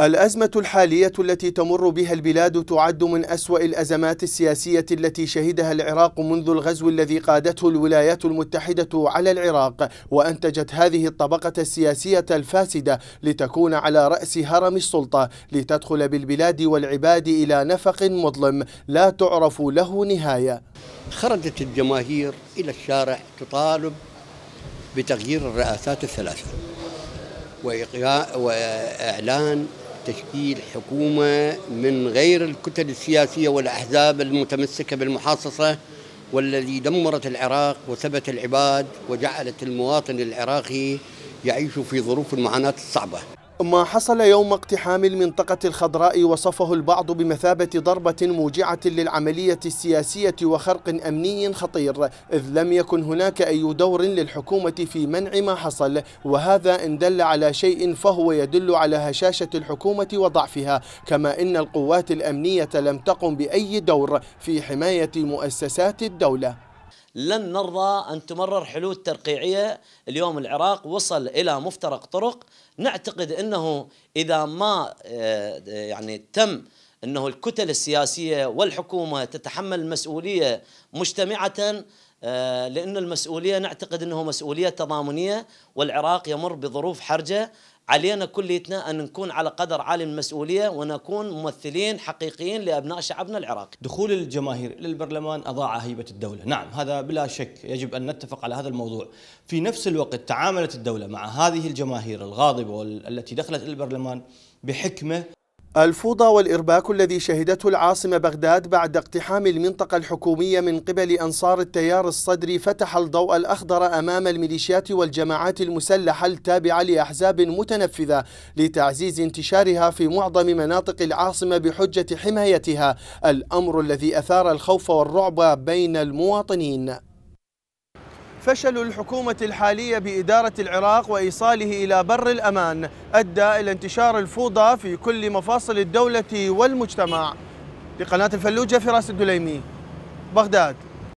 الأزمة الحالية التي تمر بها البلاد تعد من أسوأ الأزمات السياسية التي شهدها العراق منذ الغزو الذي قادته الولايات المتحدة على العراق وأنتجت هذه الطبقة السياسية الفاسدة لتكون على رأس هرم السلطة لتدخل بالبلاد والعباد إلى نفق مظلم لا تعرف له نهاية خرجت الجماهير إلى الشارع تطالب بتغيير الرئاسات الثلاثة وإعلان تشكيل حكومة من غير الكتل السياسية والأحزاب المتمسكة بالمحاصصة والذي دمرت العراق وثبت العباد وجعلت المواطن العراقي يعيش في ظروف المعاناة الصعبة ما حصل يوم اقتحام المنطقة الخضراء وصفه البعض بمثابة ضربة موجعة للعملية السياسية وخرق أمني خطير إذ لم يكن هناك أي دور للحكومة في منع ما حصل وهذا إن دل على شيء فهو يدل على هشاشة الحكومة وضعفها كما إن القوات الأمنية لم تقم بأي دور في حماية مؤسسات الدولة لن نرضى أن تمرر حلول ترقيعية اليوم العراق وصل إلى مفترق طرق نعتقد أنه إذا ما آه، يعني تم أنه الكتل السياسية والحكومة تتحمل المسؤولية مجتمعة آه، لأن المسؤولية نعتقد أنه مسؤولية تضامنية والعراق يمر بظروف حرجة علينا كليتنا أن نكون على قدر عالي من المسؤولية ونكون ممثلين حقيقيين لأبناء شعبنا العراقي دخول الجماهير للبرلمان أضاع هيبة الدولة نعم هذا بلا شك يجب أن نتفق على هذا الموضوع في نفس الوقت تعاملت الدولة مع هذه الجماهير الغاضبة التي دخلت البرلمان بحكمة الفوضى والإرباك الذي شهدته العاصمة بغداد بعد اقتحام المنطقة الحكومية من قبل أنصار التيار الصدري فتح الضوء الأخضر أمام الميليشيات والجماعات المسلحة التابعة لأحزاب متنفذة لتعزيز انتشارها في معظم مناطق العاصمة بحجة حمايتها الأمر الذي أثار الخوف والرعب بين المواطنين فشل الحكومة الحالية بإدارة العراق وإيصاله إلى بر الأمان أدى إلى انتشار الفوضى في كل مفاصل الدولة والمجتمع لقناة الفلوجة فراس الدليمي بغداد